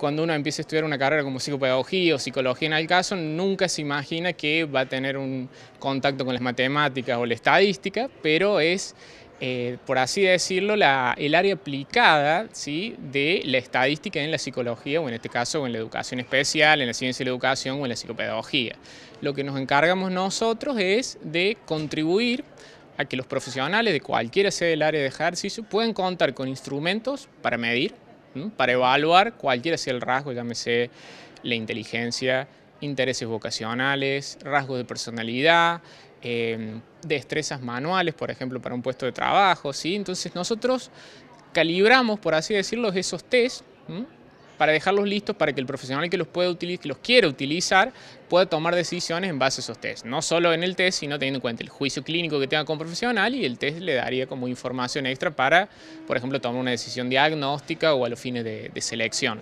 Cuando uno empieza a estudiar una carrera como psicopedagogía o psicología en el caso, nunca se imagina que va a tener un contacto con las matemáticas o la estadística, pero es, eh, por así decirlo, el área aplicada ¿sí? de la estadística en la psicología o en este caso en la educación especial, en la ciencia de la educación o en la psicopedagogía. Lo que nos encargamos nosotros es de contribuir a que los profesionales de cualquiera sea el área de ejercicio puedan contar con instrumentos para medir para evaluar cualquiera sea el rasgo, llámese la inteligencia, intereses vocacionales, rasgos de personalidad, em, destrezas manuales, por ejemplo, para un puesto de trabajo. ¿sí? Entonces nosotros calibramos, por así decirlo, esos test para dejarlos listos para que el profesional que los, que los quiera utilizar pueda tomar decisiones en base a esos test. No solo en el test, sino teniendo en cuenta el juicio clínico que tenga con profesional y el test le daría como información extra para, por ejemplo, tomar una decisión diagnóstica o a los fines de, selección.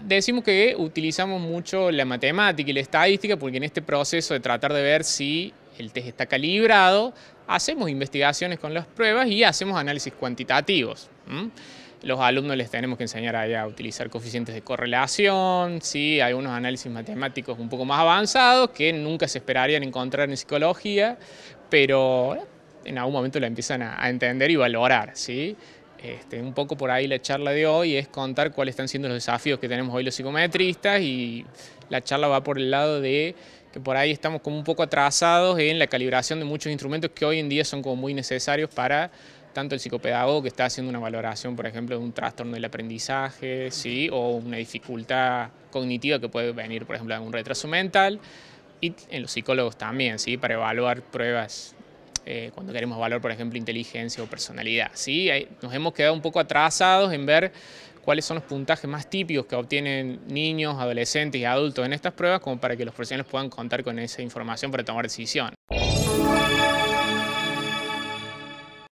decimos que utilizamos mucho la matemática y la estadística porque en este proceso de tratar de ver si el test está calibrado, hacemos investigaciones con las pruebas y hacemos análisis cuantitativos los alumnos les tenemos que enseñar a utilizar coeficientes de correlación, ¿sí? unos análisis matemáticos un poco más avanzados que nunca se esperarían encontrar en psicología, pero en algún momento la empiezan a, entender y valorar. ¿sí? Este, un poco por ahí la charla de hoy es contar cuáles están siendo los desafíos que tenemos hoy los psicometristas y la charla va por el lado de que por ahí estamos como un poco atrasados en la calibración de muchos instrumentos que hoy en día son como muy necesarios para tanto el psicopedagogo que está haciendo una valoración, por ejemplo, de un trastorno del aprendizaje, ¿sí? o una dificultad cognitiva que puede venir, por ejemplo, de un retraso mental, y en los psicólogos también, ¿sí? para evaluar pruebas eh, cuando queremos evaluar, por ejemplo, inteligencia o personalidad. ¿sí? Nos hemos quedado un poco atrasados en ver cuáles son los puntajes más típicos que obtienen niños, adolescentes y adultos en estas pruebas, como para que los profesionales puedan contar con esa información para tomar decisión.